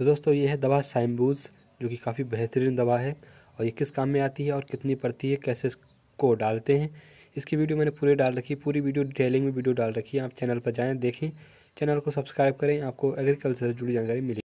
तो दोस्तों ये है दवा साइम्बूज जो कि काफ़ी बेहतरीन दवा है और ये किस काम में आती है और कितनी पड़ती है कैसे इसको डालते हैं इसकी वीडियो मैंने पूरी डाल रखी है पूरी वीडियो डिटेलिंग में वीडियो डाल रखी है आप चैनल पर जाएँ देखें चैनल को सब्सक्राइब करें आपको एग्रीकल्चर से जुड़ी जानकारी मिलेगी